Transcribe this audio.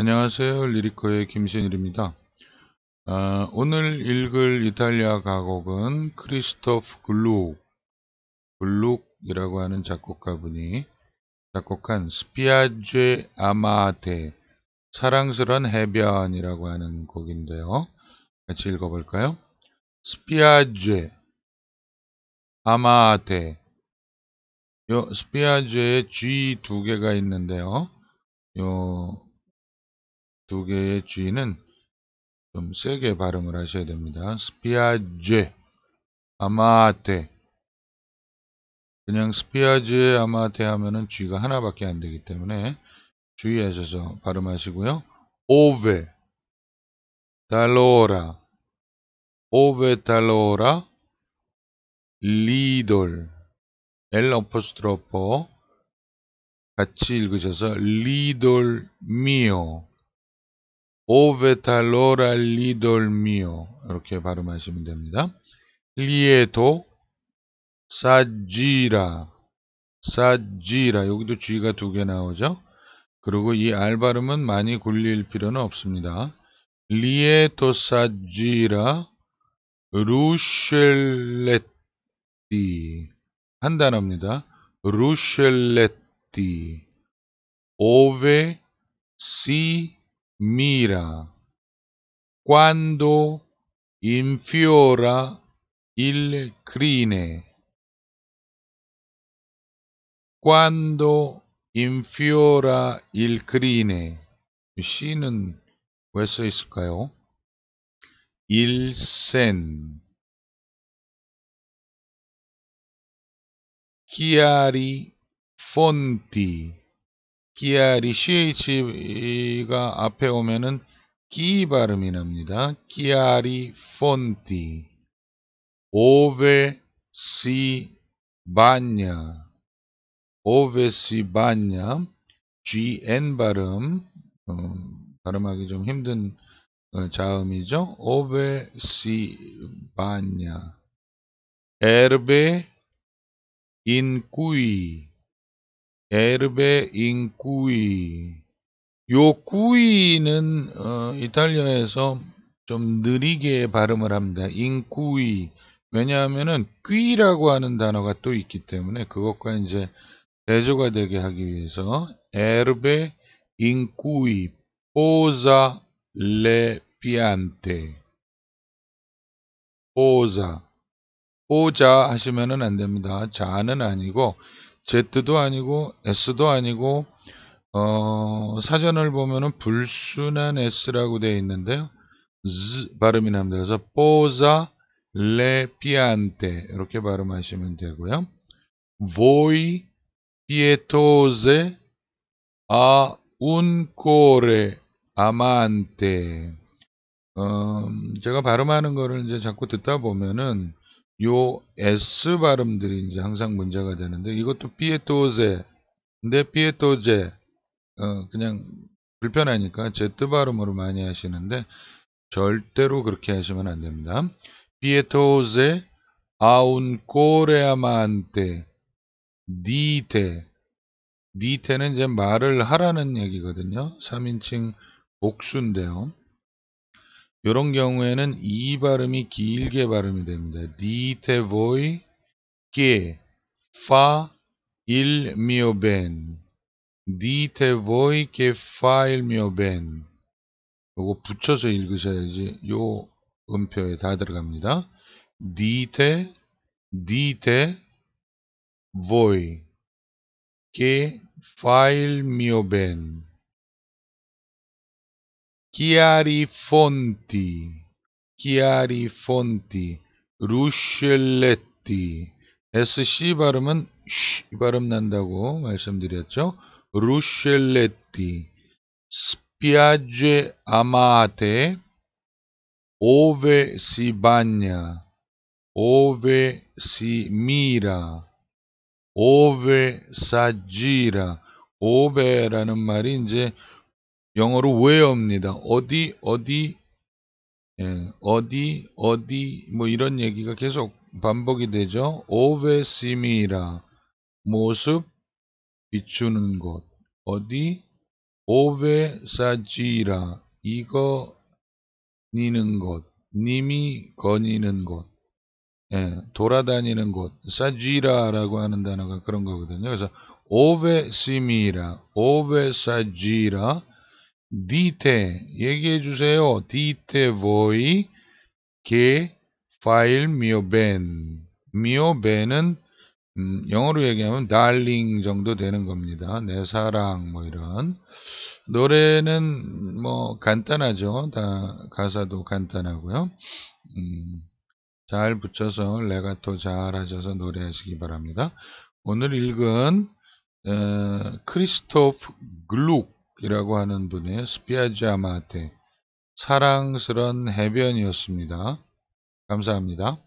안녕하세요. 리리코의 김신일입니다. 아, 오늘 읽을 이탈리아 가곡은 크리스토프 글룩, 글룩이라고 하는 작곡가분이 작곡한 스피아제 아마테, 사랑스런 해변이라고 하는 곡인데요. 같이 읽어볼까요? 스피아제 아마테 요스피아제의 G 두 개가 있는데요. 요두 개의 G는 좀 세게 발음을 하셔야 됩니다. 스피아제, 아마테. 그냥 스피아제, 아마테 하면은 G가 하나밖에 안 되기 때문에 주의하셔서 발음하시고요. 오베, 달로라, 오베 달로라, 리돌, 엘 어퍼스트로퍼 같이 읽으셔서 리돌 미오. 오베탈로랄리돌미오 이렇게 발음하시면 됩니다. 리에도 사지라 사지라 여기도 G가 두 개 나오죠. 그리고 이알 발음은 많이 굴릴 필요는 없습니다. 리에도 사지라 루셸레티한 단어입니다. 루셸레티 오베 시 mira quando infiora il crine. Quando infiora il crine. 시는 왜써 있을까요? 일센 chiari fonti 끼아리 CH가 앞에 오면은 기 발음이 납니다. 끼아리 폰티 오베 시 바냐 오베 시 바냐 GN 발음 어, 발음하기 좀 힘든 어, 자음이죠. 오베 시 바냐 에르베 인쿠이 에르베 인꾸이 요 꾸이는 어, 이탈리아에서 좀 느리게 발음을 합니다. 인꾸이 왜냐하면은 뀌라고 하는 단어가 또 있기 때문에 그것과 이제 대조가 되게 하기 위해서 에르베 인꾸이 포자 레 피안테 포자 포자 하시면은 안 됩니다. 자는 아니고 Z도 아니고 S도 아니고 어, 사전을 보면은 불순한 S라고 되어 있는데요. Z 발음이 납니다. 그래서 보자 레 피안테 이렇게 발음하시면 되고요. voi pietose a un core amante 어, 제가 발음하는 거를 이제 자꾸 듣다 보면은 요 S 발음들이 이제 항상 문제가 되는데 이것도 피에토제 근데 피에토제 어, 그냥 불편하니까 Z 발음으로 많이 하시는데 절대로 그렇게 하시면 안 됩니다. 피에토제 아운 꼬레아만테 니테 니테는 이제 말을 하라는 얘기거든요. 3인칭 복수인데요. 이런 경우에는 이 발음이 길게 발음이 됩니다. Dite voi che fa il mio ben. Dite voi che fa il mio ben. 요거 붙여서 읽으셔야지 요 음표에 다 들어갑니다. Dite, dite voi che fa il mio ben. Chiarifonti, Chiarifonti, 루쉘레티 SC 발음은 쉬 발음 난다고 말씀드렸죠. 루쉘레티 스피아제 아마테 오베 시바냐 오베 시미라 오베 사지라 오베라는 말이 이제 영어로 where입니다. 어디 어디 예, 어디 어디 뭐 이런 얘기가 계속 반복이 되죠. 오베시미라 모습 비추는 곳 어디 오베사지라 이거 니는 곳 님이 거니는 곳 예, 돌아다니는 곳 사지라라고 하는 단어가 그런 거거든요. 그래서 오베시미라 오베사지라 dite 얘기해 주세요. dite voi che fa il mio ben. mio ben은 음, 영어로 얘기하면 darling 정도 되는 겁니다. 내 사랑 뭐 이런 노래는 뭐 간단하죠. 다 가사도 간단하고요. 음, 잘 붙여서 레가토 잘 하셔서 노래하시기 바랍니다. 오늘 읽은 어, 크리스토프 글룩 이라고 하는 분의 스피아지아마테 사랑스런 해변이었습니다. 감사합니다.